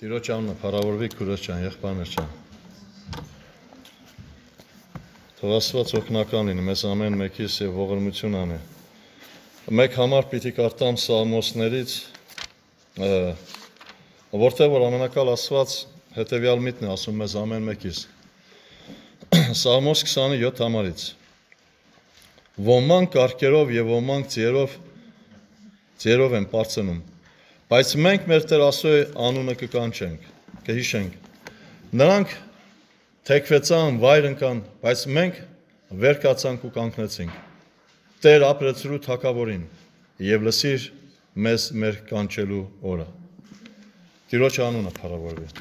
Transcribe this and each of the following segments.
Տիրոջ անունը փառավորվի քուրոջ ջան, եղբայր ջան։ Թող Աստված օգնական լինի մեզ ամեն մեկիս եւ ողորմություն անի։ Մեկ համար պիտի կարտամ սալմոսներից որտեղ որ ամենակալ Աստված հետեւյալ միտն է ասում մեզ ամեն մեկիս։ Սալմոս 27 համարից։ Ոմանք արկերով եւ ոմանք ձերով ձերով են բարձնում Բայց մենք մեր Տեր Աստծո անունը կկանչենք, կհիշենք։ Նրանք թեքվեցան, վայր ընկան, բայց մենք վեր կացանք ու կանգնեցինք։ Տեր ապրեցրու թակավորին եւ լսիր մեզ մեր կանչելու օրը։ Տիրոջ անունը փառավորվի։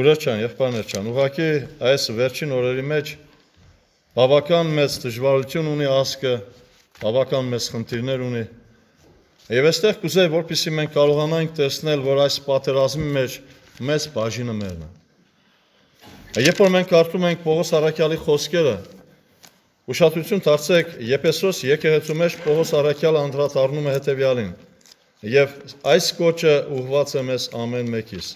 Ուրաչան, եղբայրներ չան, ուղղակի այս վերջին օրերի մեջ բավական մեծ դժվարություն ունի ասկը, բավական մեծ խնդիրներ ունի Եվ այստեղ կուզեի, որպեսզի մենք կարողանանք տեսնել, որ այս պատերազմի մեջ մեծ բաժինը մերն է։ Երբ որ մենք կարդում ենք Պողոս Արաքյալի խոսքերը, ուշադրություն դարձեք Եփեսոս եկեղեցու մեջ Պողոս Արաքյալը անդրադառնում է հետևյալին. Եվ այս կոչը ուղված է մեզ ամեն մեկից։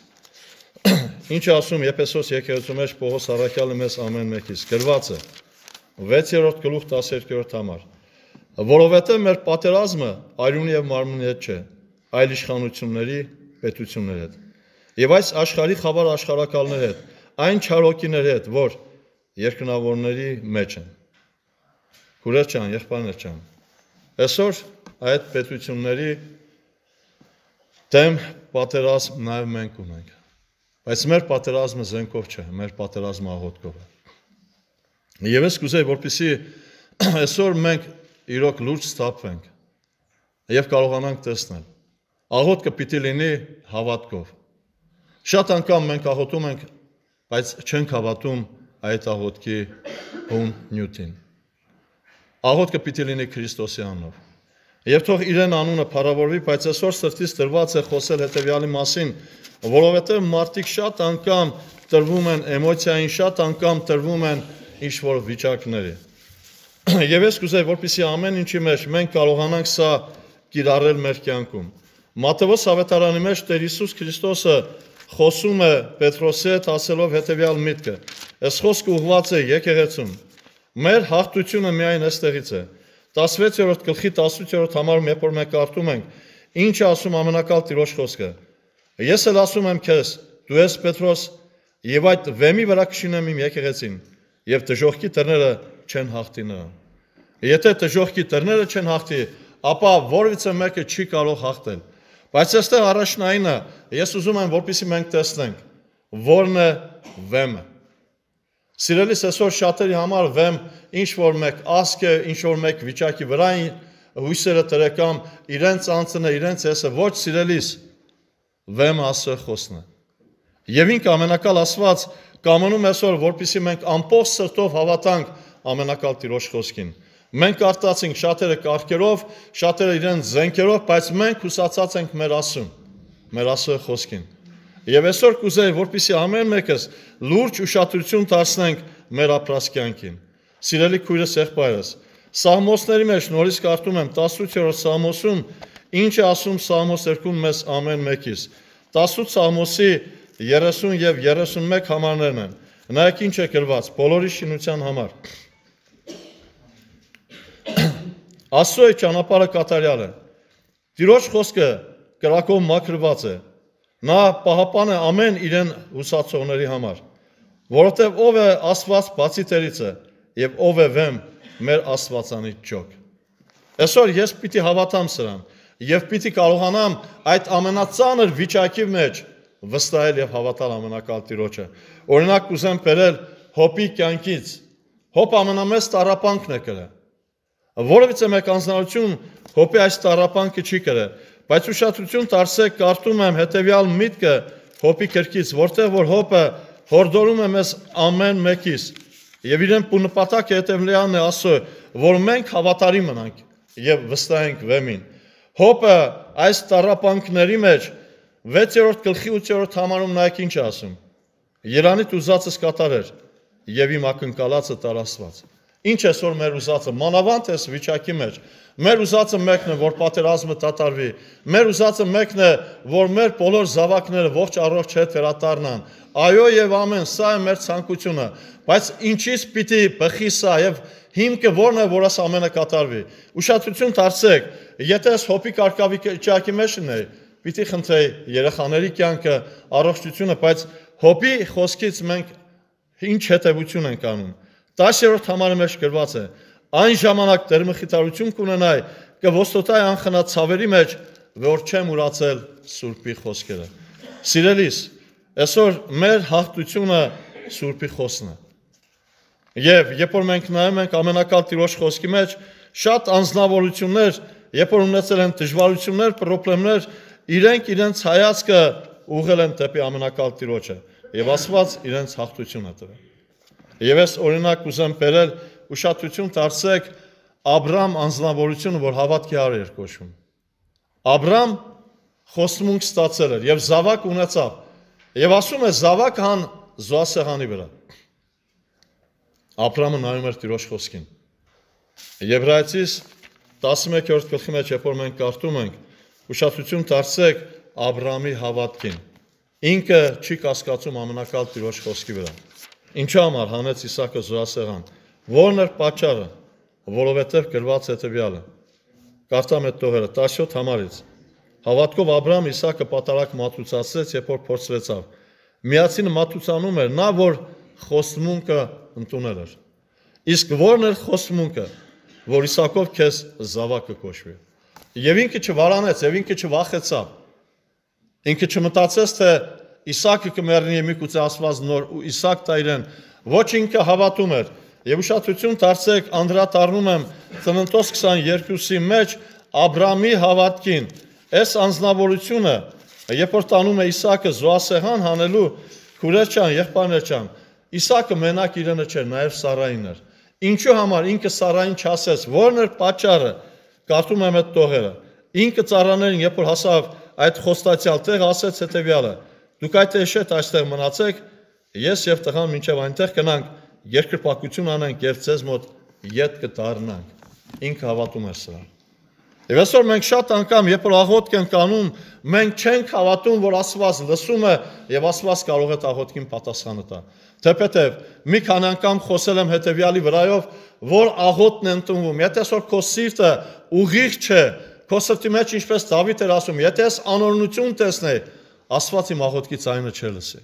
Ինչ ասում Եփեսոս եկեղեցու մեջ Պողոս Արաքյալը մեզ ամեն մեկից գրված է 6-րդ գլուխ 12-րդ համար Որովհետև մեր պատերազմը արյունի եւ մարմնի հետ չէ, այլ իշխանությունների, պետությունների հետ։ Եվ այս աշխարհի խավար աշխարակալների հետ, այն չարոկիների հետ, որ երկնավորների մեջ են։ Քուրեր ջան, եղբայրներ ջան։ Այսօր այդ պետությունների դեմ պատերազմ նաև մենք ունենք։ Բայց մեր պատերազմը զենքով չէ, մեր պատերազմը աղոթքով է։ Եվ ես կուզեի, որպեսզի այսօր մենք իրոք լուրջ ստապվենք եւ կարողանանք տեսնել։ Աղոտքը պիտի լինի հավատքով։ Շատ անգամ մենք աղոտում ենք, բայց չենք հավատում այդ աղոտքի հուն նյութին։ Աղոտքը պիտի լինի Քրիստոսի անունով։ Եվ թող իրեն անունը փառավորվի, բայց այսօր սրտից դրված է խոսել հետեւյալի մասին, որովհետև մարդիկ շատ անգամ տրվում են էմոցիային, շատ անգամ տրվում են ինչ որ վիճակների։ Եվ ես կուզեի, որպեսզի ամեն ինչի մեջ մենք կարողանանք սա կիրառել մեր կյանքում։ Մատթեոս ավետարանի մեջ Տեր Հիսուս Քրիստոսը խոսում է Պետրոսի հետ ասելով հետևյալ միտքը. Այս խոսքը ուղված է եկեղեցում։ Մեր հաղթությունը միայն այստեղից է։ 16-րդ գլխի 18-րդ համարում երբ որ մենք կարդում ենք, ինչ ասում ամենակալ Տիրոջ խոսքը։ Ես էլ ասում եմ քեզ, դու ես Պետրոս, եւ այդ վեմի վրա կշինեմ իմ եկեղեցին, եւ դժողքի դռները չեն հաղթի նրան։ Եթե դժողքի դռները չեն հաղթի, ապա որևիցե մեկը չի կարող հաղթել։ Բայց այստեղ առաջնայինը ես ուզում եմ որպեսզի մենք տեսնենք որն է վեմը։ Սիրելիս այսօր շատերի համար վեմ ինչ որ մեկ ասք է, ինչ որ մեկ վիճակի վրա հույսերը տրեկամ իրենց անցնը, իրենց հեսը ոչ սիրելիս վեմ ասը խոսնը։ Եվ ինք ամենակալ ասված կամնում այսօր որպիսի մենք ամբողջ սրտով հավատանք ամենակալ Տիրոջ խոսքին։ Մենք արտացինք շատերը կարկերով, շատերը իրենց զենքերով, բայց մենք հուսացած ենք մեր ասում, մեր ասողի խոսքին։ Եվ այսօր կուզեի, որպեսզի ամեն մեկս լուրջ ուշադրություն դարձնենք մեր ապրած կյանքին։ Սիրելի քույրս, եղբայրս, Սամոսների մեջ նորից կարդում եմ 18-րդ Սամոսում, ինչ է ասում Սամոս 2-ում մեզ ամեն մեկից։ 18 Սամոսի 30 եւ 31 համարներն են։ Նայեք ինչ է գրված բոլորի շինության համար։ Աստծո է ճանապարհը կատարյալը։ Տիրոջ խոսքը կրակով մաքրված է։ Նա պահապան է ամեն իրեն հուսացողների համար, որովհետև ով է Աստված բացի Տերից է եւ ով է վեմ մեր Աստվածանից ճոք։ Այսօր ես պիտի հավատամ սրան եւ պիտի կարողանամ այդ ամենածանր վիճակի մեջ վստահել եւ հավատալ ամենակալ Տիրոջը։ Օրինակ կուզեմ բերել Հոպի կյանքից։ Հոպ ամենամեծ տարապանքն է գրել Որևիցե մեկ անznալություն հոպի այս տարապանքը չի կրել, բայց ուշադրություն դարձեք, կարդում եմ հետևյալ միտքը հոպի քրքից, որտեղ որ հոպը հորդորում է մեզ ամեն մեկից եւ իրեն ու նպատակը հետևլեանն է ասո, որ մենք հավատարի մնանք եւ վստահենք վեմին։ Հոպը այս տարապանքների մեջ 6-րդ գլխի 8-րդ համարում նայեք ինչ ասում։ Երանի դուզածս կատարեր եւ իմ ակնկալածը տարածված։ Ինչ այսօր մեր ուզածը, մանավանդ էս վիճակի մեջ։ Մեր ուզածը մեկն է, որ պատերազմը դատարվի։ Մեր ուզածը մեկն է, որ մեր բոլոր զավակները ողջ առողջ հետ վերադառնան։ Այո եւ ամեն, սա է մեր ցանկությունը, բայց ինչից պիտի բխի սա եւ հիմքը ո՞րն է, որ աս ամենը կատարվի։ Ուշադրություն դարձեք, եթե ես հոպի կարկավիճակի մեջ լինեի, պիտի խնդրեի երեխաների կյանքը, առողջությունը, բայց հոպի խոսքից մենք ինչ հետեւություն ենք անում 10-րդ համարը մեջ գրված է. Այն ժամանակ Տեր մխիթարություն կունենայ, կոստոտայ անխնած ցավերի մեջ, որ չեմ ուրացել Սուրբի խոսքերը։ Սիրելիս, այսօր մեր հաղթությունը Սուրբի խոսն է։ Եվ երբ որ մենք նայում ենք ամենակալ Տիրոջ խոսքի մեջ, շատ անznավորություններ, երբ որ ունեցել են դժվարություններ, խնդիրներ, իրենք իրենց հայացքը ուղղել են դեպի ամենակալ Տիրոջը։ Եվ Աստված իրենց հաղթություն է տվել։ Եվ ես օրինակ ուզեմ բերել ուշադրություն դարձեք Աբրամ անznավորությունը, որ հավատքի ար էր կոչվում։ Աբրամ խոստմունք ստացել էր եւ զավակ ունեցավ։ Եվ ասում է զավակ հան զոասեղանի վրա։ Աբրամը նայում էր Տիրոջ խոսքին։ Եբրայեցիս 11-րդ գլխի մեջ, երբ որ մենք կարդում ենք, ուշադրություն դարձեք Աբրամի հավատքին։ Ինքը չի կասկածում ամենակալ Տիրոջ խոսքի վրա։ Ինչու համար հանեց Իսակը զորասեղան։ Որն էր պատճառը, որովհետև գրված հետևյալը։ Կարդամ այդ տողերը 17 համարից։ Հավատքով Աբրահամ Իսակը պատարակ մատուցացրեց, երբ որ փորձրեցավ։ Միացին մատուցանում էր նա, որ խոսմունքը ընդունել էր։ Իսկ որն էր խոսմունքը, որ Իսակով քեզ զավակը կոչվի։ Եվ ինքը չվարանեց, եւ ինքը չվախեցավ։ Ինքը չմտածեց, թե Իսակը կմեռնի եմիկուց ասված նոր ու Իսակ տա իրեն ոչ ինքը հավատում էր։ Եվ ուշադրություն դարձեք, անդրադառնում եմ Ծննդոս 22-ի մեջ Աբրամի հավատքին։ Այս անznավորությունը, երբ որ տանում է Իսակը զոասեհան հանելու քուրեջան, եղբայրեջան, Իսակը մենակ իրենը չէր, նաև Սարային էր։ Ինչու համար ինքը Սարային չասեց, ո՞րն էր պատճառը։ Կարդում եմ այդ տողերը։ Ինքը ծառաներին, երբ որ հասավ այդ խոստացյալ տեղ, ասեց հետևյալը. Դուք այդ է շետ այստեղ մնացեք, ես եւ տղան մինչեւ այնտեղ կնանք երկրպագություն անենք եւ ցեզ մոտ յետ կդառնանք։ Ինքը հավատում է սրան։ Եվ այսօր մենք շատ անգամ, երբ որ աղոտք ենք անում, մենք չենք հավատում, որ Աստված լսում է եւ Աստված կարող է աղոտքին պատասխանը տա։ Թեպետև մի քանի անգամ խոսել եմ հետեւյալի վրայով, որ աղոտն է ընդունվում։ Եթե այսօր քո սիրտը ուղիղ չէ, քո սրտի մեջ ինչպես Դավիթ էր ասում, եթե ես անօրնություն տեսնեի, Աստված իմ աղոտքի ցայնը չէ լսի։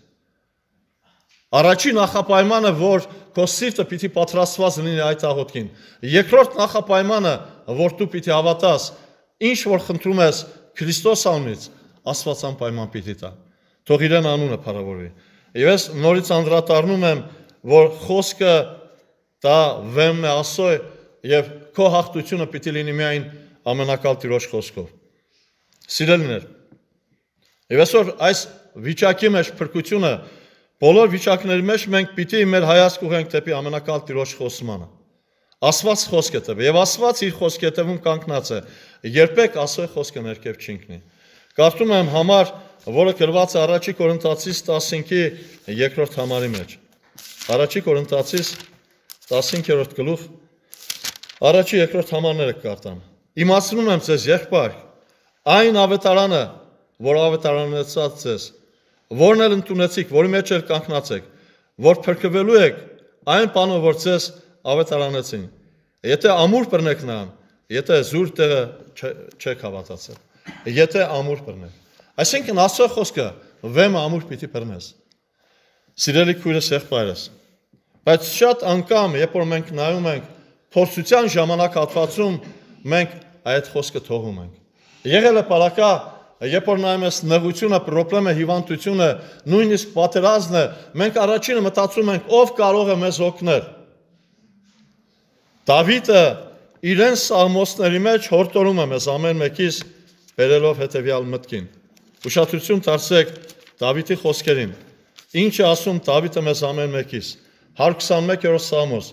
Առաջին նախապայմանը, որ քո սիրտը պիտի պատրաստված լինի այդ աղոտքին։ Երկրորդ նախապայմանը, որ դու պիտի հավատաս, ինչ որ խնդրում ես Քրիստոս անունից, Աստված անպայման պիտի տա։ Թող իրեն անունը փառավորվի։ Եվ ես նորից անդրադառնում եմ, որ խոսքը դա վեմ է ասոյ եւ քո հաղթությունը պիտի լինի միայն ամենակալ Տիրոջ խոսքով։ Սիրելիներ, Եվ այսօր այս վիճակի մեջ փրկությունը բոլոր վիճակների մեջ մենք պիտի մեր հայացք ուղենք դեպի ամենակալ Տիրոջ խոսմանը։ Աստված խոսքը տեւ եւ Աստված իր խոսքի տևում կանգնած է։ Երբեք ասոյ խոսքը ներքև չինքնի։ Կարդում եմ համար, որը գրված է առաջի Կորինթացիս 15-ի երկրորդ համարի մեջ։ Առաջի Կորինթացիս 15-րդ գլուխ առաջի երկրորդ համարները կարդամ։ Իմացնում եմ ձեզ, եղբայր, այն ավետարանը, որով տարանեցած ձեզ, որն էլ ընդունեցիք, որի մեջ էլ կանգնացեք, որ փրկվելու եք այն բանով, որ ձեզ ավետարանեցին։ Եթե ամուր բռնեք նրան, եթե զուր տեղը չեք հավատացել։ Եթե ամուր բռնեք։ Այսինքն Աստծո խոսքը վեմ ամուր պիտի բռնես։ Սիրելի քույրս, եղբայրս։ Բայց շատ անգամ, երբ որ մենք նայում ենք փորձության ժամանակահատվածում, մենք այդ խոսքը թողում ենք։ Եղել է բարակա Երբ որ նայում ես նեղությունը, խնդրեմը, հիվանդությունը, նույնիսկ պատերազմը, մենք առաջինը մտածում ենք, ով կարող է մեզ օգնել։ Դավիթը իրեն սաղմոսների մեջ հորտորում է մեզ ամեն մեկից բերելով հետևյալ մտքին։ Ուշադրություն դարձեք Դավիթի խոսքերին։ Ինչ է ասում Դավիթը մեզ ամեն մեկից։ 121-րդ սաղմոս.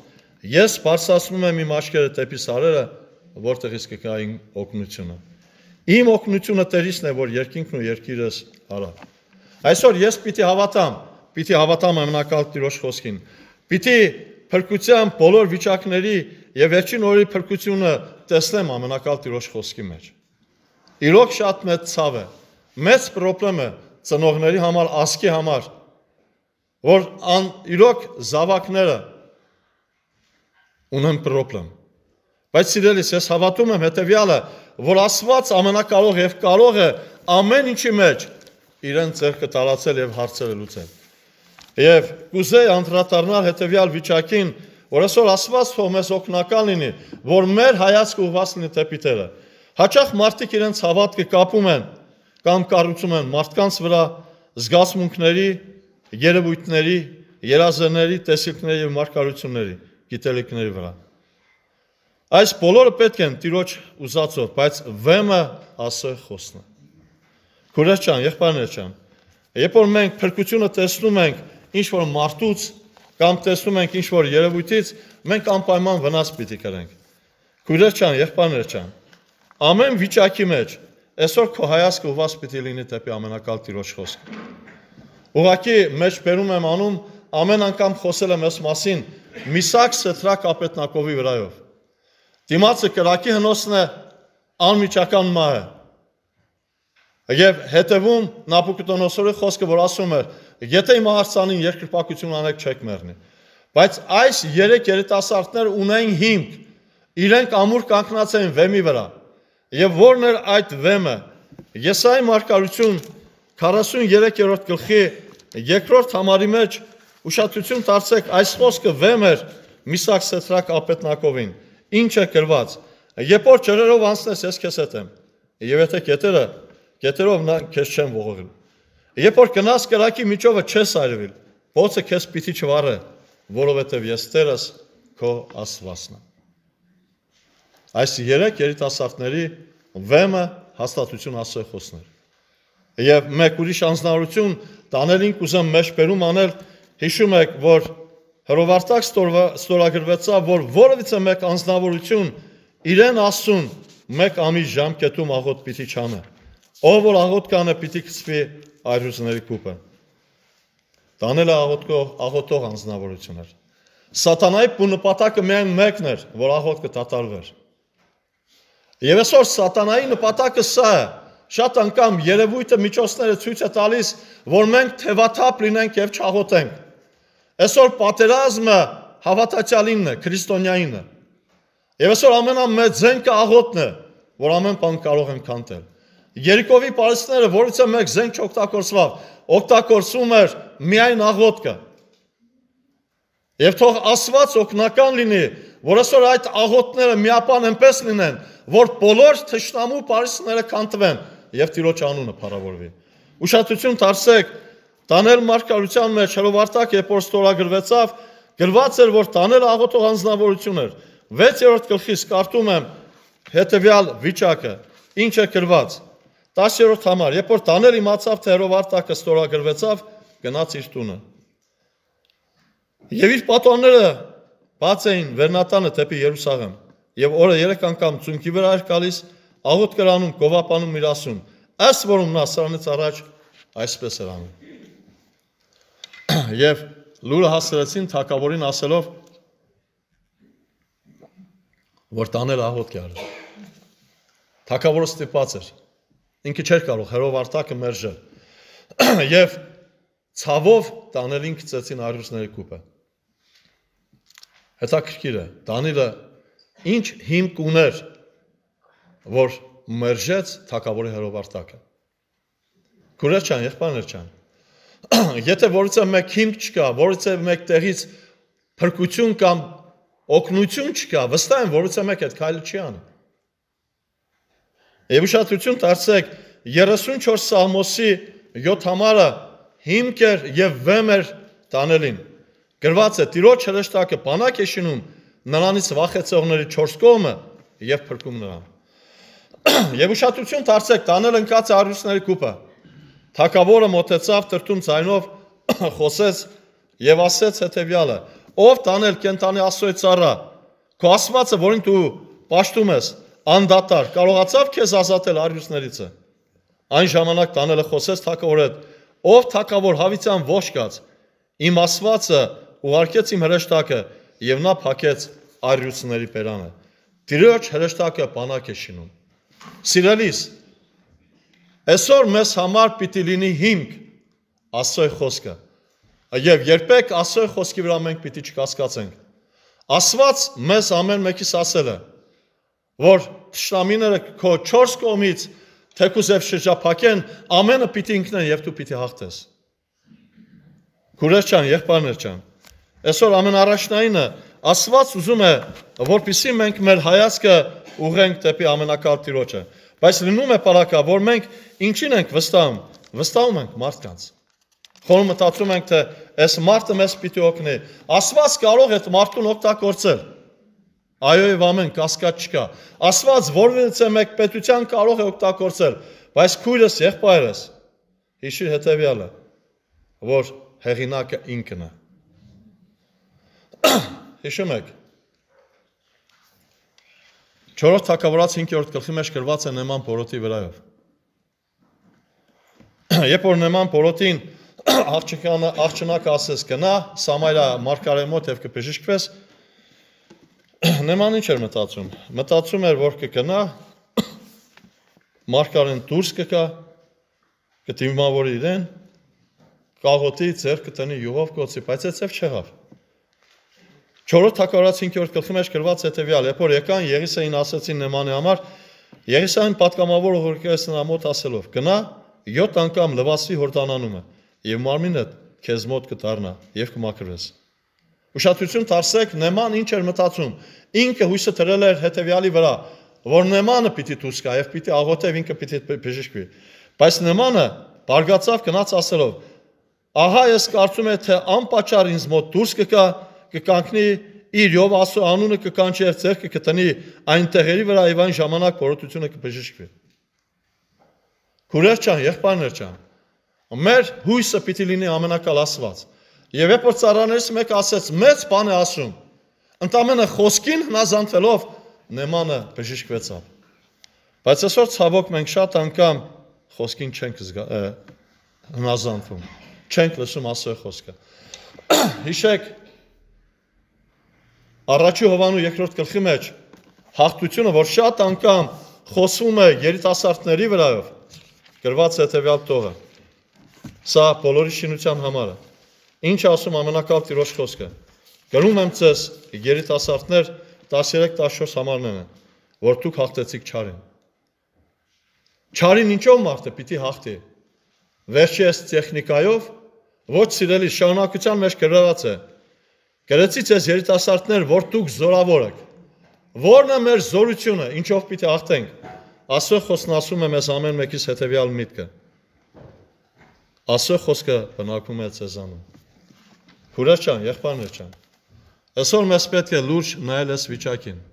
Ես բարձրացնում եմ իմ աչքերը դեպի սարերը, որտեղից կգա իմ օգնությունը։ Իմ օգնությունը Տերիսն է, որ երկինքն ու երկիրս արա։ Այսօր ես պիտի հավատամ, պիտի հավատամ ամենակալ Տիրոջ խոսքին։ Պիտի փրկության բոլոր վիճակների եւ վերջին օրի փրկությունը տեսնեմ ամենակալ Տիրոջ խոսքի մեջ։ Իրոք շատ մեծ ցավ է։ Մեծ խնդրեմը ծնողների համար, ասկի համար, որ ան իրոք զավակները ունեն խնդրեմ։ Բայց սիրելիս, ես հավատում եմ հետեւյալը, որ Աստված ամենակարող եւ կարող է ամեն ինչի մեջ իրեն ձեռքը տարածել եւ հարցերը լուծել։ Եվ գուզեի անդրադառնալ հետեւյալ վիճակին, որ այսօր Աստված թող մեզ օգնական լինի, որ մեր հայացքը ուղված լինի դեպի Տերը։ Հաճախ մարդիկ իրենց հավատքը կապում են կամ կառուցում են մարդկանց վրա զգացմունքների, երևույթների, երազների, տեսիլքների եւ մարգարությունների, գիտելիքների վրա։ Այս բոլորը պետք են Տիրոջ ուզածով, բայց վեմը ասը խոսնա։ Քուրես ջան, եղբայրներ ջան, երբ որ մենք փրկությունը տեսնում ենք ինչ որ մարդուց կամ տեսնում ենք ինչ որ երևույթից, մենք անպայման վնաս պիտի կրենք։ Քուրես ջան, եղբայրներ ջան, ամեն վիճակի մեջ այսօր քո հայացքը ուված պիտի լինի դեպի ամենակալ Տիրոջ խոսքը։ Ուղղակի մեջ բերում եմ անում ամեն անգամ խոսել եմ այս մասին Միսակ Սետրակ ապետնակովի վրայով Դիմացը կրակի հնոսն է անմիջական մահը։ Եվ հետևում Նապուկուտոնոսորի խոսքը, որ ասում է, եթե իմ հարցանին երկրպագություն անեք չեք մեռնի։ Բայց այս երեք երիտասարդներ ունեին հիմք, իրենք ամուր կանգնած էին վեմի վրա։ Եվ որն էր այդ վեմը։ Եսայի մարգարություն 43-րդ գլխի 2-րդ համարի մեջ ուշադրություն դարձեք այս խոսքը վեմ էր Միսակ Սետրակ Ապետնակովին ինչ է գրված։ Երբ որ ջրերով անցնես, ես քեզ հետ եմ։ Եվ եթե կետերը, կետերով նա քեզ չեն ողողել։ Երբ որ գնաս կրակի միջովը չես արվել, ողոցը քեզ պիտի չվառը, որովհետև ես Տերս քո Աստվածն եմ։ Այս երեք երիտասարդների վեմը հաստատություն ասող խոսներ։ Եվ մեկ ուրիշ անznարություն տանել ինք ուզեմ մեջբերում անել, հիշում եք, որ հրովարտակ ստորագրվեցավ, որ որևիցե մեկ անձնավորություն իրեն աստուն մեկ ամիս ժամկետում աղոտ պիտի չանը։ Ով որ աղոտ կանը պիտի կծվի այրուզների կուպը։ Դանելը աղոտքով աղոտող անձնավորություն էր։ Սատանայի նպատակը միայն մեկն էր, որ աղոտ կդատարվեր։ Եվ այսօր սատանայի նպատակը սա է, շատ անգամ երևույթը միջոցները ցույց է տալիս, որ մենք թևաթափ լինենք եւ չաղոտենք Այսօր պատերազմը հավատացյալինն է, քրիստոնյանին է։ Եվ այսօր ամենամեծ զենքը աղոտն է, որ ամեն բան կարող են կանտել։ Երիկովի պարիսները, որովհետև մեկ զենք չօգտագործվավ, օգտագործում էր միայն աղոտքը։ Եվ թող Աստված օգնական լինի, որ այսօր այդ աղոտները միապան այնպես լինեն, որ բոլոր թշնամու պարիսները կանտվեն եւ Տիրոջ անունը փառավորվի։ Ուշադրություն դարձեք Տանել մարգարության մեջ հրովարտակ երբ որ ստորագրվեցավ, գրված էր, որ տանել աղոտող անձնավորություն էր։ 6-րդ գլխից կարդում եմ հետևյալ վիճակը, ինչ է գրված։ 10-րդ համար, երբ որ տանել իմացավ, թե հրովարտակը ստորագրվեցավ, գնաց իր տունը։ Եվ իր պատոնները բաց էին վերնատանը դեպի Երուսաղեմ։ Եվ օրը 3 անգամ ցունքի վրա էր գալիս, աղոտ կրանում, գովապանում իր ասում։ Ըստ որում նա սրանից առաջ այսպես էր անում եւ լուրը հասցրեցին թակավորին ասելով որ տանել ահոտք է արել։ Թակավորը ստիպած էր։ Ինքը չէր կարող հերով արտակը մերժել։ Եվ ցավով տանելին գծեցին արյուսների կուպը։ Հետաքրքիր է, Դանիլը ինչ հիմք ուներ, որ մերժեց թակավորի հերովարտակը։ Գուրեր չան, եղբայրներ չան։ եթե որից մեկ հիմք չկա, որից մեկ տեղից փրկություն կամ օգնություն չկա, վստահ եմ որից մեկ այդ քայլը չի անի։ Եվ ուշադրություն դարձեք 34 սալմոսի 7 համարը հիմք էր եւ վեմ էր տանելին։ Գրված է Տիրոջ հրեշտակը բանակ է շինում նրանից վախեցողների 4 կողմը եւ փրկում նրան։ Եվ ուշադրություն դարձեք տանել ընկած արյունների կուպը։ Թակավորը մոտեցավ թրթում ցայնով խոսեց եւ ասեց հետեւյալը. Ով տանել կենտանի Աստծոյի ծառա, քո Աստվածը, որին դու ճաշտում ես, անդատար, կարողացավ քեզ ազատել արյուսներից։ Այն ժամանակ տանելը խոսեց թակավորը. Ով թակավոր հավիտյան ոչ կաց, իմ Աստվածը ուղարկեց իմ հրեշտակը եւ նա փակեց արյուսների բերանը։ Տիրոջ հրեշտակը բանակ է շինում։ Սիրելիս, Այսօր մեզ համար պիտի լինի հիմք Աստծո խոսքը։ Եվ երբեք Աստծո խոսքի վրա մենք պիտի չկասկածենք։ Աստված մեզ ամեն մեկից ասել է, որ ճշտամիները քո 4 կողմից թեկուզ եւ շրջափակեն, ամենը պիտի ինքնեն եւ դու պիտի հաղթես։ Գուրեր ջան, եղբայրներ ջան, այսօր ամենառաջնայինը Աստված ուզում է, որպիսի մենք մեր հայացքը ուղենք դեպի ամենակարթ Տիրոջը։ Բայց լինում է պարակա, որ մենք ինչին ենք վստահում, վստահում ենք մարդկանց։ Խորը մտածում ենք, թե այս մարդը մեզ պիտի օգնի։ Աստված կարող է այդ մարդուն օգտագործել։ Այո եւ ամեն կասկած չկա։ Աստված որևէց է մեկ պետության կարող է օգտագործել, բայց քույրս, եղբայրս հիշիր հետեւյալը, որ հեղինակը ինքն է։ Հիշում եք, 4-րդ թակավորած 5-րդ գլխի մեջ գրված է նման Պորոտի վրայով։ Երբ որ նման Պորոտին աղջիկանը աղջնակը ասես գնա Սամայրա մարգարե մոտ եւ կբժշկվես, նման ինչ էր մտածում։ Մտածում էր, որ կգնա մարգարեն դուրս կգա, կդիմավորի իրեն, կաղոտի, ձեր կտնի յուղով կոցի, բայց այդ ցավ չեղավ։ 4-րդ թակարած 5-րդ գլխի մեջ գրված հետեւյալ. երբ որ եկան Երիսեին ասեցին նեմանի համար, Երիսային պատկամավոր ուղարկեց նրա մոտ ասելով. գնա 7 անգամ լվացի հորտանանումը եւ մարմինը քեզ մոտ կդառնա եւ կմաքրվես։ Ուշադրություն դարձեք, նեման ինչ էր մտածում։ Ինքը հույսը դրել էր հետեւյալի վրա, որ նեմանը պիտի դուրս գա եւ պիտի աղոթեւ ինքը պիտի բժշկվի։ Բայց նեմանը բարգացավ գնաց ասելով. Ահա ես կարծում եմ թե անպաճար ինձ մոտ դուրս կգա կկանքնի իր յով Աստծո անունը կկանչի եւ ցերկը կտնի այն տեղերի վրա եւ այն ժամանակ որոտությունը կբժշկվի։ Քուրեր ջան, եղբայրներ ջան, մեր հույսը պիտի լինի ամենակալ Աստված։ Եվ երբ որ цаրաներս մեկ ասաց, մեծ բան է ասում։ Ընտամենը խոսքին հնազանդվելով նեմանը բժշկվեցավ։ Բայց այսօր ցավոք մենք շատ անգամ խոսքին չենք հնազանդվում։ Չենք լսում Աստծո խոսքը։ Հիշեք, Առաջի Հովանու 2-րդ գլխի մեջ հաղթությունը, որ շատ անգամ խոսվում է երիտասարդների վրայով, գրված է հետևյալ տողը։ Սա բոլորի շինության համար է։ Ինչ ասում ամենակալ Տիրոջ խոսքը։ Գրում եմ ցես երիտասարդներ 13-14 համարներն են, որ դուք հաղթեցիք չարին։ Չարին ինչով մարդը պիտի հաղթի։ Վերջի այս տեխնիկայով ոչ սիրելի շարունակության մեջ գրված է, Գրեցից ես երիտասարդներ, որ դուք զորավոր եք։ Որն է մեր զորությունը, ինչով պիտի հաղթենք։ Աստծո խոսքն ասում է մեզ ամեն մեկից հետևյալ միտքը։ Աստծո խոսքը բնակվում է ցեզանում։ Հուրաշ ջան, եղբայրներ ջան։ Այսօր մեզ պետք է լուրջ նայել այս վիճակին։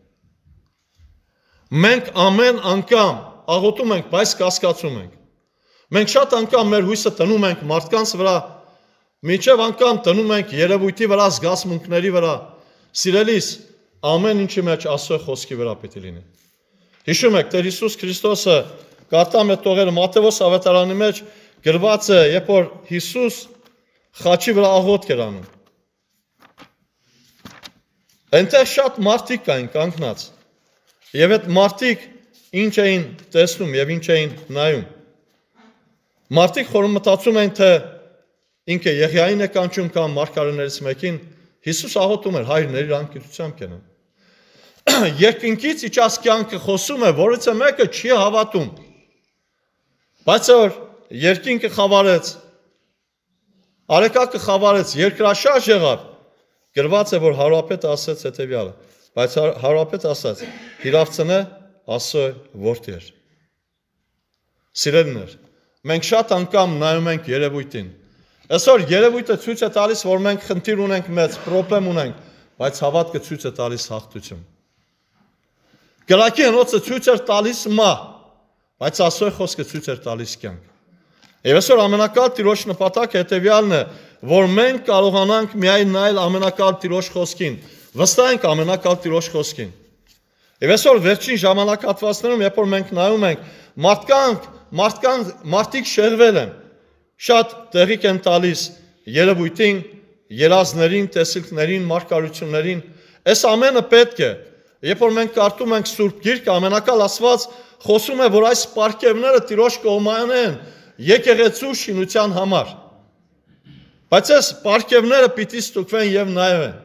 Մենք ամեն անգամ աղոթում ենք, բայց կասկածում ենք։ Մենք շատ անգամ մեր հույսը տնում ենք մարդկանց վրա, Միջև անգամ տնում ենք երևույթի վրա, զգացմունքների վրա։ Սիրելիս, ամեն ինչի մեջ Աստծո խոսքի վրա պիտի լինի։ Հիշում եք, Տեր Հիսուս Քրիստոսը կարտամ է տողերը Մատթեոս ավետարանի մեջ գրված է, երբ որ Հիսուս խաչի վրա աղոտ էր անում։ Այնտեղ շատ մարդիկ կային կանգնած։ Եվ այդ մարդիկ ինչ էին տեսնում եւ ինչ էին նայում։ Մարդիկ խորը մտածում էին, թե ինքը Եղիային է կանչում կամ մարգարեներից մեկին, Հիսուս աղոթում էր հայրներ իրան գիտությամբ կենան։ Երկնքից իջած կյանքը խոսում է, որից է մեկը չի հավատում։ Բայց որ երկինքը խավարեց, արեկակը խավարեց, երկրաշարժ եղավ, գրված է, որ հարապետը ասեց հետևյալը, բայց հա-, հարապետը ասաց, հիրավցնե ասո որդի էր։ Սիրելներ, մենք շատ անգամ նայում ենք երևույթին, Այսօր երևույթը ցույց է տալիս, որ մենք խնդիր ունենք մեծ, խնդրեմ ունենք, բայց հավատքը ցույց է տալիս հաղթություն։ Գրակի հնոցը ցույց էր տալիս մա, բայց ասոյ խոսքը ցույց էր տալիս կյանք։ Եվ այսօր ամենակալ Տիրոջ նպատակը հետևյալն է, որ մենք կարողանանք միայն նայել ամենակալ Տիրոջ խոսքին, վստահենք ամենակալ Տիրոջ խոսքին։ Եվ այսօր վերջին ժամանակահատվածներում, երբ որ մենք նայում ենք, մարդկանք, մարդկանք, մարդիկ շեղվել են շատ տեղիք են տալիս երևույթին, երազներին, տեսիլքներին, մարգարություններին։ Այս ամենը պետք է։ Երբ որ մենք կարդում ենք Սուրբ Գիրքը, ամենակալ Աստված խոսում է, որ այս պարգևները Տիրոջ կողմային են եկեղեցու շինության համար։ Բայց այս պարգևները պիտի ստուգվեն եւ նայվեն։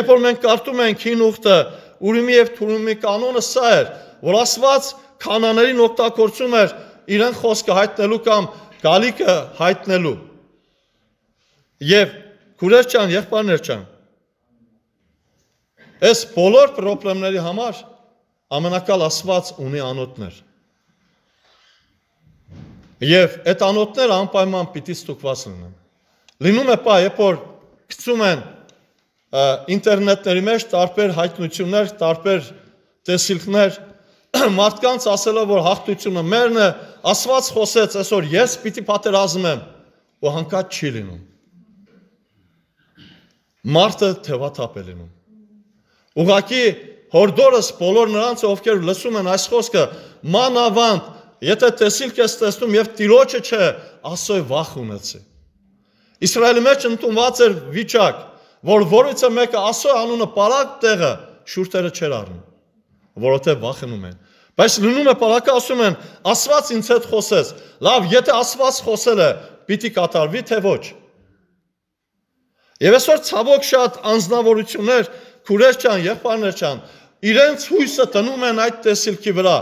Երբ որ մենք կարդում ենք հին ուխտը, ուրիմի եւ թուրիմի կանոնը սա էր, որ Աստված կանաներին օգտագործում էր իրեն խոսքը հայտնելու կամ գալիքը հայտնելու։ Եվ քուրեր ճան, եղբայրներ ճան, այս բոլոր խնդիրների համար ամենակալ Աստված ունի անոթներ։ Եվ այդ անոթները անպայման պիտի ստուգված լինեն։ Լինում է պա, երբ որ գցում են ինտերնետների մեջ տարբեր հայտնություններ, տարբեր տեսիլքներ, մարդկանց ասելով որ հաղթությունը մերն է, Աստված խոսեց, այսօր ես պիտի պատերազմեմ, ու հանկարծ չի լինում։ Մարտը թևաթափ է լինում։ Ուղղակի հորդորս բոլոր նրանց, ովքեր լսում են այս խոսքը, մանավանդ, եթե տեսիլք ես տեսնում եւ տիրոջը չէ, ասոյ վախ ունեցի։ Իսրայելի մեջ ընդունված էր վիճակ, որ որից է մեկը ասոյ անունը պարակ տեղը շուրթերը չեր առնում, որովհետեւ վախենում են։ Բայց լինում է պարակը ասում են, Աստված ինձ հետ խոսեց։ Լավ, եթե Աստված խոսել է, պիտի կատարվի թե ոչ։ Եվ այսօր ցավոք շատ անznավորություններ, քուրեր չան, եղբայրներ չան, իրենց հույսը տնում են այդ տեսիլքի վրա։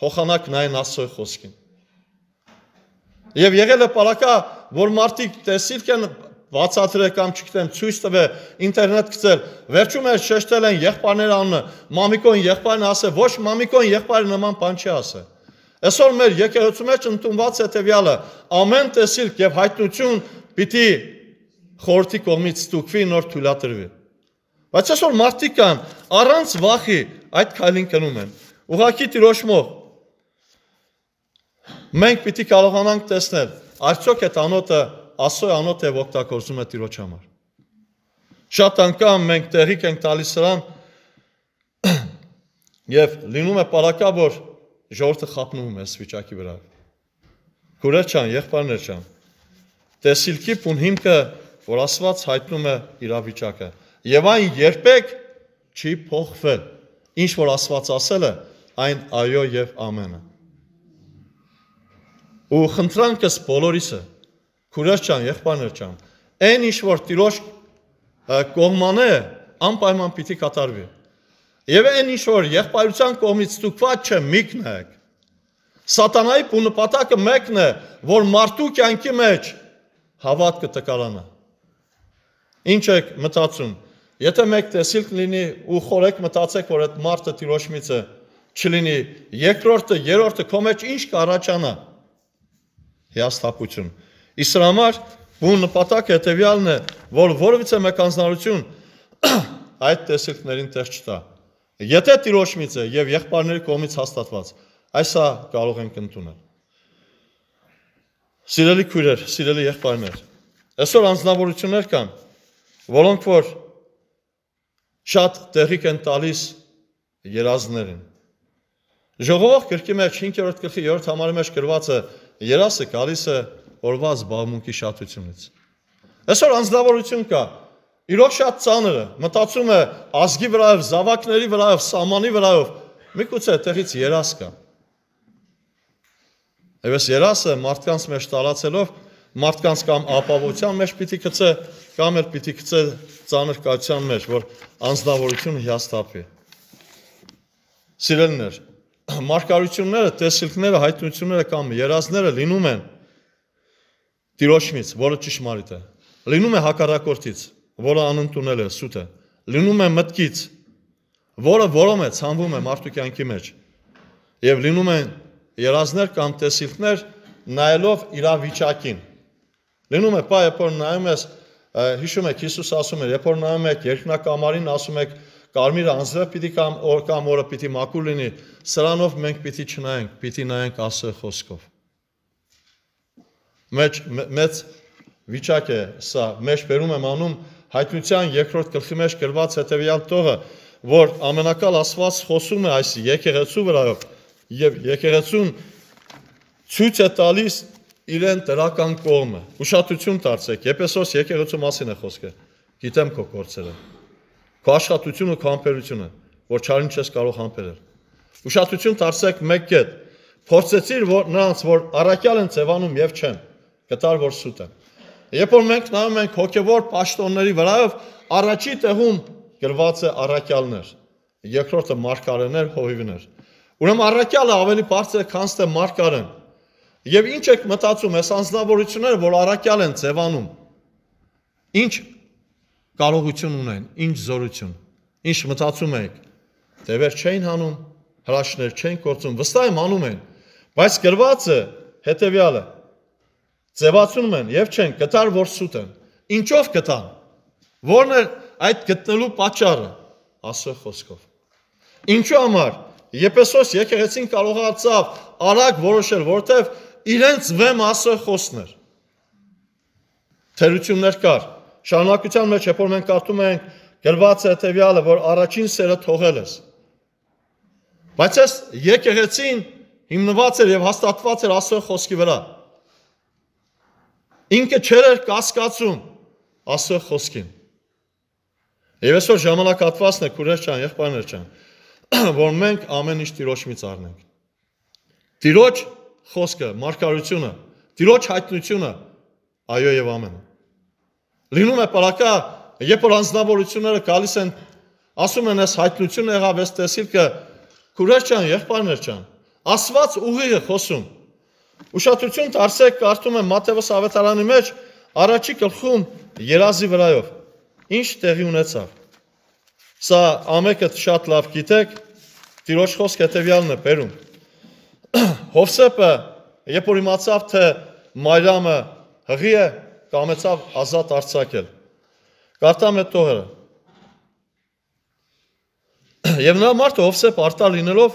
Փոխանակ նայն Աստծո խոսքին։ Եվ եղել է պարակա, որ մարդիկ տեսիլք են բացատրել կամ չգիտեմ ցույց տվել ինտերնետ գծել վերջում էլ շեշտել են եղբայրներ անունը մամիկոն եղբայրն ասել ոչ մամիկոն եղբայրը նման բան չի ասել Այսօր մեր եկեղեցու մեջ ընդունված հետևյալը ամեն տեսիլք եւ հայտնություն պիտի խորհրդի կողմից ստուգվի նոր թույլատրվի։ Բայց այսօր մարդիկ կան առանց վախի այդ քայլին կնում են։ Ուղղակի տիրոշմող մենք պիտի կարողանանք տեսնել արդյոք այդ անոթը Աստծո անոթ է օգտագործում է Տիրոջ համար։ Շատ անգամ մենք տեղիք ենք տալիս սրան եւ լինում է պարակա որ ժողովուրդը խապնում է վիճակի վրա։ Գուրեր չան, եղբայրներ չան։ Տեսիլքի փուն հիմքը, որ Աստված հայտնում է իրավիճակը, եւ այն երբեք չի փոխվել։ Ինչ որ Աստված ասել է, այն այո եւ ամենը։ Ու խնդրանքս բոլորիսը քուրած չան, եղբայրներ չան։ Այն ինչ որ Տիրոջ կողմանը անպայման պիտի կատարվի։ Եվ այն ինչ որ եղբայրության կողմից ստուգված չէ, միկնեք։ Սատանայի նպատակը մեկն է, որ մարդու կյանքի մեջ հավատքը տկարանա։ Ինչ եք մտածում։ Եթե մեկ տեսիլք լինի ու խորեք մտածեք, որ այդ մարդը տիրոջմիցը չլինի, երկրորդը, երրորդը քո մեջ ինչ կառաջանա։ Հիաստապություն։ Իսկ սրա համար բուն նպատակը հետեւյալն է, որ որևիցե մեկ անznալություն այդ տեսիլքներին տեղ չտա։ Եթե տիրոջմից է եւ եղբայրների կողմից հաստատված, այսա կարող ենք ընդունել։ Սիրելի քույրեր, սիրելի եղբայրներ, այսօր անznավորություններ կան, որոնք որ շատ տեղիք են տալիս երազներին։ Ժողովող գրքի մեջ 5-րդ գլխի 7-րդ համարի մեջ գրված է երասը գալիս է օրվա զբաղմունքի շատությունից։ Այսօր անձնավորություն կա։ Իրող շատ ծանր է, մտածում է ազգի վրայով, զավակների վրայով, սամանի վրայով, միգուցե այդտեղից երաս կա։ Եվ այս երասը մարդկանց մեջ տարածելով մարդկանց կամ ապավության մեջ պիտի գցե կամ էլ պիտի գցե ծանր կայության մեջ, որ անձնավորությունը հիաստափի։ Սիրելիներ, մարգարությունները, տեսիլքները, հայտնությունները կամ երազները լինում են Տիրոջից, որը ճշմարիտ է։ Լինում է հակառակորդից, որը անընդունել է, սուտ է։ Լինում է մտքից, որը որոմ է ցանվում է մարդու կյանքի մեջ։ Եվ լինում են երազներ կամ տեսիլքներ նայելով իրավիճակին։ Լինում է պա, երբ որ նայում ես, հիշում եք Հիսուս ասում էր, երբ որ նայում եք երկնակամարին, ասում եք կարմիր անձրև պիտի կամ օր կամ օրը պիտի մաքուր լինի, սրանով մենք պիտի չնայենք, պիտի նայենք ասե խոսքով մեջ մեծ վիճակ է սա, մեջ բերում եմ անում հայտնության երկրորդ գլխի մեջ գրված հետևյալ տողը, որ ամենակալ ասված խոսում է այս եկեղեցու վրայով եւ եկեղեցուն ցույց է տալիս իրեն դրական կողմը։ Ուշադրություն դարձեք, Եփեսոս եկեղեցու մասին է խոսքը։ Գիտեմ քո գործերը։ Քո աշխատությունը, քո համբերությունը, որ չարին չես կարող համբերել։ Ուշադրություն դարձեք մեկ կետ։ Փորձեցիր որ նրանց, որ առաքյալ են ծևանում եւ չեն։ Գտար որ սուտ է։ Երբ որ մենք նայում ենք հոգևոր պաշտոնների վրայով առաջի տեղում գրված է առաքյալներ, երկրորդը մարգարեներ, հովիվներ։ Ուրեմն առաքյալը ավելի բարձր է, քան թե մարգարեն։ Եվ ինչ եք մտածում այս անznավորությունները, որ առաքյալ են ծևանում։ Ինչ կարողություն ունեն, ինչ զորություն։ Ինչ մտածում եք։ Տևեր չեն հանում, հրաշներ չեն գործում, վստահ եմ անում են։ Բայց գրված է հետևյալը Ձևացնում են եւ չեն գտար, որ սուտ են։ Ինչով գտան։ Որն է այդ գտնելու պատճառը, ասող խոսքով։ Ինչու համար Եփեսոս եկեղեցին կարողացավ արագ որոշել, որտեվ իրենց վեմ ասող խոսքն էր։ Թերություններ կար։ Շարունակության մեջ երբ որ մենք կարդում ենք գրված է հետեւյալը, որ առաջին սերը թողել ես։ Բայց այս եկեղեցին հիմնված էր եւ հաստատված էր Աստծո խոսքի վրա ինքը չեր կասկածում Աստծո խոսքին։ Եվ այսօր ժամանակահատվածն է, քուրեր ջան, եղբայրներ ջան, որ մենք ամեն ինչ Տիրոջ մի ծառնենք։ Տիրոջ խոսքը, մարգարությունը, Տիրոջ հայտնությունը, այո եւ ամենը։ Լինում է պարակա, երբ որ անznավորությունները գալիս են, ասում են, «Այս հայտնությունը եղավ, այս տեսիլքը»։ Քուրեր ջան, եղբայրներ ջան, Աստված ուղիղ է խոսում։ Ուշադրություն դարձեք, կարդում եմ Մատթեոս ավետարանի մեջ առաջի գլխում երազի վրայով։ Ինչ տեղի ունեցավ։ Սա ամեկը շատ լավ գիտեք, Տիրոջ խոսք հետևյալն է բերում։ Հովսեփը, երբ որ իմացավ, թե Մարիամը հղի է, կամեցավ ազատ արձակել։ Կարտամ այդ տողերը։ Եվ նա մարդը Հովսեփ արտա լինելով,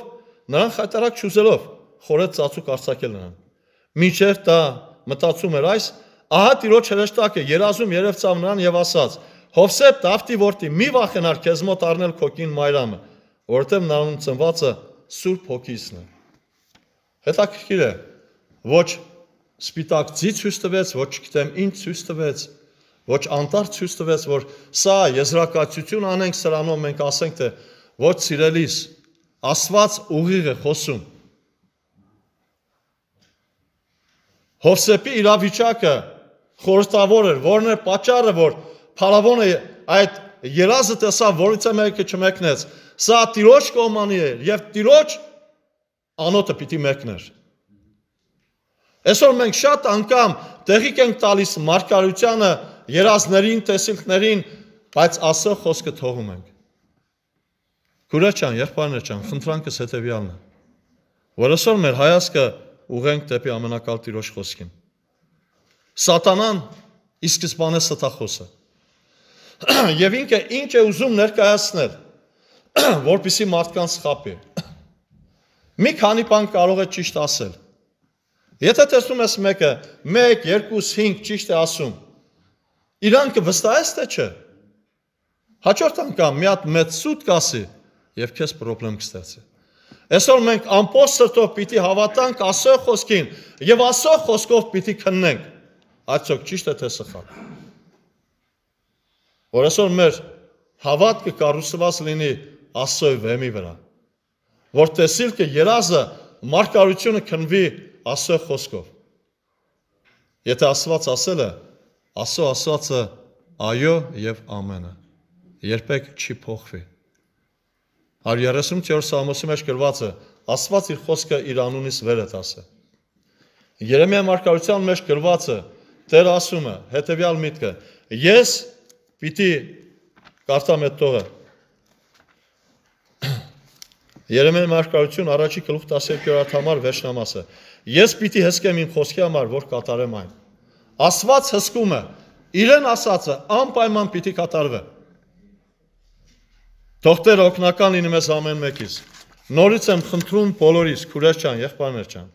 նրան խայտարակ չուզելով, խորեց ծածուկ արձակել նրան։ Մինչև տա մտածում էր այս, ահա Տիրոջ հրեշտակը երազում երև ցավ նրան եւ ասաց. Հովսեփ Դավթի որդի, մի վախենար քեզ մոտ առնել քո կին Մայրամը, որովհետեւ նրանում ծնվածը Սուրբ Հոգիսն է։ Հետաքրքիր է, ոչ սպիտակ ծի ցույց տվեց, ոչ գիտեմ ինչ ցույց տվեց, ոչ անտար ցույց տվեց, որ սա եզրակացություն անենք սրանով մենք ասենք թե ոչ սիրելիս, Աստված ուղիղ է խոսում։ Հովսեփի իրավիճակը խորստավոր էր, որն է պատճառը, որ Փարավոնը այդ երազը տեսավ, որից է մեկը չմեկնեց։ Սա Տիրոջ կողմանի էր եւ Տիրոջ անոթը պիտի մեկներ։ Այսօր մենք շատ անգամ տեղի կենք տալիս մարգարությանը, երազներին, տեսիլքներին, բայց ասող խոսքը թողում ենք։ Գուրաչան, եղբայրներ ջան, խնդրանքս հետեւյալն է։ Որ այսօր մեր հայացքը ուղենք դեպի ամենակալ Տիրոջ խոսքին։ Սատանան ի սկզբանե ստախոս է։ Եվ ինքը ինչ է ուզում ներկայացնել, որpիսի մարդկանց խապի։ Մի քանի բան կարող է ճիշտ ասել։ Եթե տեսնում ես մեկը 1 2 5 ճիշտ է ասում, իրան կվստահես թե չէ։ Հաջորդ անգամ մի հատ մեծ սուտ կասի եւ քեզ խնդրեմ կստացի։ Այսօր մենք ամբողջ սրտով պիտի հավատանք ասող խոսքին եւ ասող խոսքով պիտի քննենք։ Արդյոք ճիշտ է թե սխալ։ Որ այսօր մեր հավատքը կառուցված լինի ասոյ վեմի վրա, որ տեսիլքը երազը մարգարությունը քնվի ասոյ խոսքով։ Եթե Աստված ասել է, ասո ասվածը ասված, այո եւ ամենը երբեք չի փոխվի։ 134 Սամոսի մեջ գրված է. Աստված իր խոսքը իր անունից վեր է տասը։ Երեմիա մարգարության մեջ գրված է. Տեր ասում է հետևյալ միտքը. Ես պիտի կարդամ այդ տողը։ Երեմիա մարգարություն առաջի գլուխ 12-րդ համար վերջնամասը։ Ես պիտի հսկեմ իմ խոսքի համար, որ կատարեմ այն։ Աստված հսկում է։ Իրեն ասածը անպայման պիտի կատարվի։ Թող Տեր օգնական լինի մեզ ամեն մեկից։ Նորից եմ խնդրում բոլորիս, քուրես ջան, եղբայրներ ջան։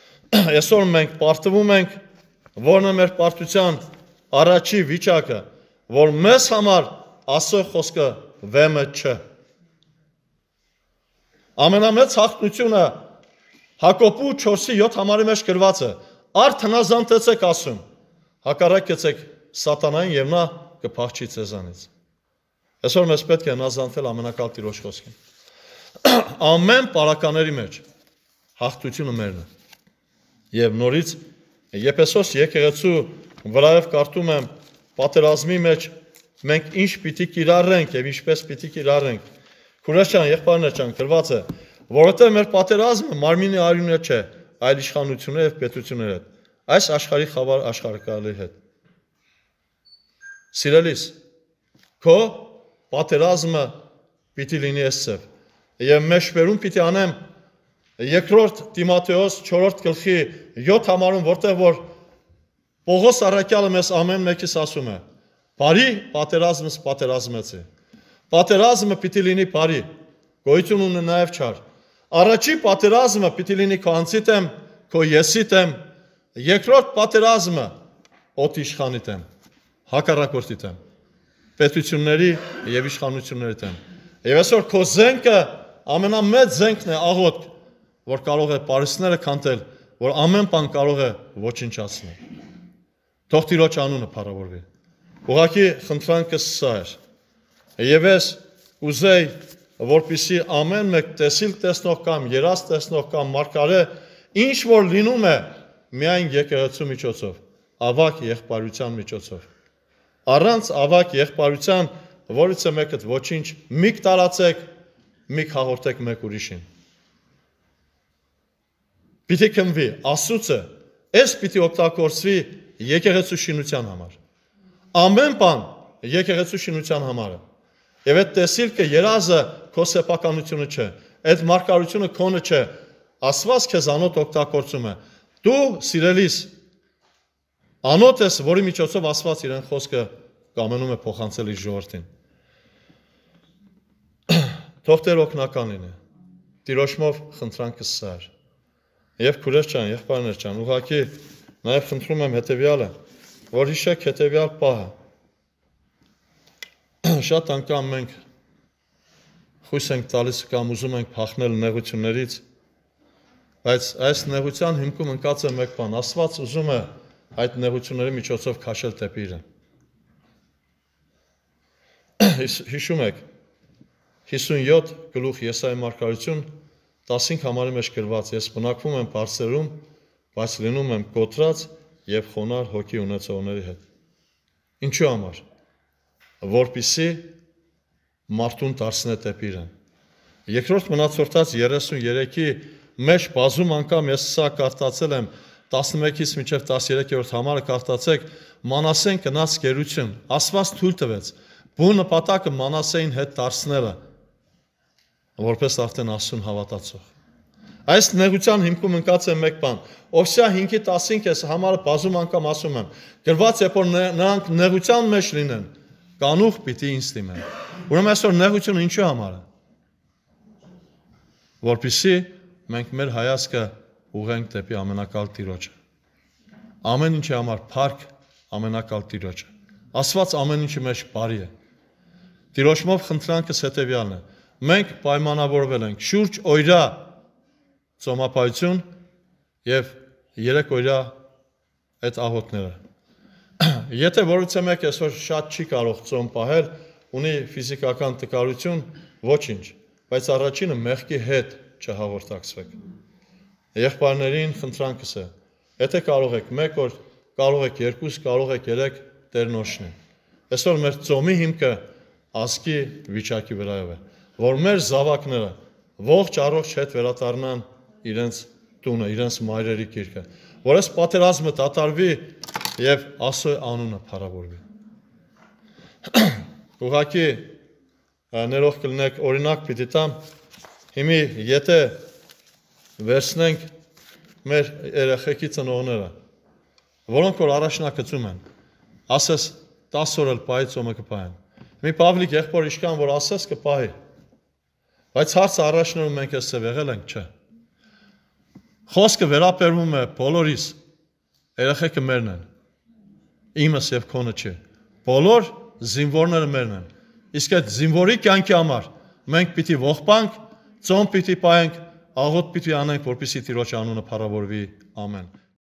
Այսօր մենք պարտվում ենք որն է մեր պարտության առաջի վիճակը, որ մեզ համար Աստծո խոսքը վեմը չէ։ Ամենամեծ հաղթությունը Հակոբու 4-ի 7 համարի մեջ գրված է. «Արդ հնազանդեցեք ասում, հակառակ գեցեք սատանային եւ նա կփախչի ցեզանից»։ Այսօր մեզ պետք է հնազանդվել ամենակալ Տիրոջ խոսքին։ Ամեն պարականների մեջ հաղթությունը մերն է։ Եվ նորից Եփեսոս եկեղեցու վրայով կարդում եմ պատերազմի մեջ մենք ինչ պիտի կիրառենք եւ ինչպես պիտի կիրառենք։ Խուրաշան եղբայրներ ջան, գրված է, որովհետեւ մեր պատերազմը մարմինի արյունը չէ, այլ իշխանությունները եւ պետությունները հետ, այս աշխարհի խավար աշխարհակալի հետ։ Սիրելիս, քո պատերազմը պիտի լինի այսպես։ Եվ մեջբերում պիտի անեմ երկրորդ Տիմոթեոս 4-րդ գլխի 7 համարում, որտեղ որ Պողոս առաքյալը մեզ ամեն մեկիս ասում է. «Բարի պատերազմս պատերազմեցի»։ Պատերազմը պիտի լինի բարի, գոյություն ունի նաև չար։ Առաջի պատերազմը պիտի լինի քո անցիդ եմ, քո եսիդ եմ, երկրորդ պատերազմը օդ իշխանիդ եմ, հակառակորդիդ եմ պետությունների եւ իշխանությունների դեմ։ Եվ այսօր քո զենքը ամենամեծ զենքն է աղոտ, որ կարող է Փարիսները քանդել, որ ամեն բան կարող է ոչնչացնել։ Թող Տիրոջ անունը փառավորվի։ Ուղղակի խնդրանքս սա է։ Եվ ես ուզեի, որpիսի ամեն մեկ տեսիլ տեսնող կամ երաս տեսնող կամ մարգարե ինչ որ լինում է միայն եկեղեցու միջոցով, ավակ եղբայրության միջոցով առանց ավակ եղբարության, որից է մեկը ոչինչ, միք տարածեք, միք հաղորդեք մեկ ուրիշին։ Պիտի կմվի, ասուցը, այս պիտի օգտագործվի եկեղեցու շինության համար։ Ամեն բան եկեղեցու շինության համար է։ Եվ այդ տեսիլքը երազը քո սեփականությունը չէ, այդ մարգարությունը քոնը չէ, Աստված քեզ անոտ օգտագործում է։ Դու, սիրելիս, Անոթ ես, որի միջոցով Աստված իրեն խոսքը կամենում է փոխանցել իր ժողովրդին։ Թող Տեր օգնական լինի։ Տիրոշմով խնդրանքս սա է։ Եվ քուրեր ջան, եղբայրներ ջան, ուղղակի նաև խնդրում եմ հետեւյալը, որ հիշեք հետեւյալ պահը։ Շատ անգամ մենք խույս ենք տալիս կամ ուզում ենք փախնել նեղություններից, բայց այս նեղության հիմքում ընկած է մեկ բան, Աստված ուզում է, որ այդ նեղությունների միջոցով քաշել դեպի իրեն։ Հիշում եք 57 գլուխ Եսայի մարգարություն 15 համարի մեջ գրված ես բնակվում եմ բարձերում, բայց լինում եմ կոտրած եւ խոնար հոգի ունեցողների հետ։ Ինչու համար։ Որպիսի մարդուն դարձնե դեպի իրեն։ Երկրորդ մնացորդած 33-ի մեջ բազում անգամ ես սա կարդացել եմ, 11-ից մինչև 13-րդ համարը կարդացեք Մանասեն գնաց գերություն Աստված թույլ տվեց բուն նպատակը Մանասեին հետ դարձնելը որպես արդեն Աստուն հավատացող Այս նեղության հիմքում ընկած է մեկ բան։ Օվսիա 5-ի 15 էս համարը բազում անգամ ասում եմ։ Գրված է, որ նրանք նեղության մեջ լինեն, կանուխ պիտի ինձ դիմեն։ Ուրեմն այսօր նեղությունը ինչու համար է։ Որպեսզի մենք մեր հայացքը ուղենք դեպի ամենակալ Տիրոջը։ Ամեն ինչի համար փառք ամենակալ Տիրոջը։ Աստված ամեն ինչի մեջ բարի է։ Տիրոջմով խնդրանքս հետևյալն է։ Մենք պայմանավորվել ենք շուրջ օրյա ծոմապայություն եւ 3 օրյա այդ աղոթները։ Եթե որուցե մեկ այսօր շատ չի կարող ծոմ պահել, ունի ֆիզիկական տկարություն, ոչինչ, բայց առաջինը մեղքի հետ չհաղորդակցվեք։ Եղբայրներին խնդրանքս է, եթե կարող եք մեկ օր, կարող եք երկուս, կարող եք երեք Տերնոշն է։ Այսօր մեր ծոմի հիմքը ազգի վիճակի վրայով է, որ մեր զավակները ողջ առողջ հետ վերադառնան իրենց տունը, իրենց մայրերի գիրքը, որ այս պատերազմը դատարվի եւ ասոյ անունը փառավորվի։ Ուղղակի ներող կլնեք օրինակ պիտի տամ։ Հիմի եթե վերցնենք մեր երեխեքի ծնողները, որոնք որ առաջնակցում են, ասես 10 օր էլ պահի ծոմը կպահեն։ Մի Պավլիկ եղբոր իշքան որ ասես կպահի։ Բայց հարցը առաջնորում մենք էսև եղել ենք, չէ։ Խոսքը վերաբերվում է բոլորիս։ Երեխեքը մերն են։ Իմս եւ քոնը չէ։ Բոլոր զինվորները մերն են։ Իսկ այդ զինվորի կյանքի համար մենք պիտի ողբանք, ծոմ պիտի պահենք, աղոտ պիտի անենք, որպեսզի Տիրոջ անունը փառավորվի։ Ամեն։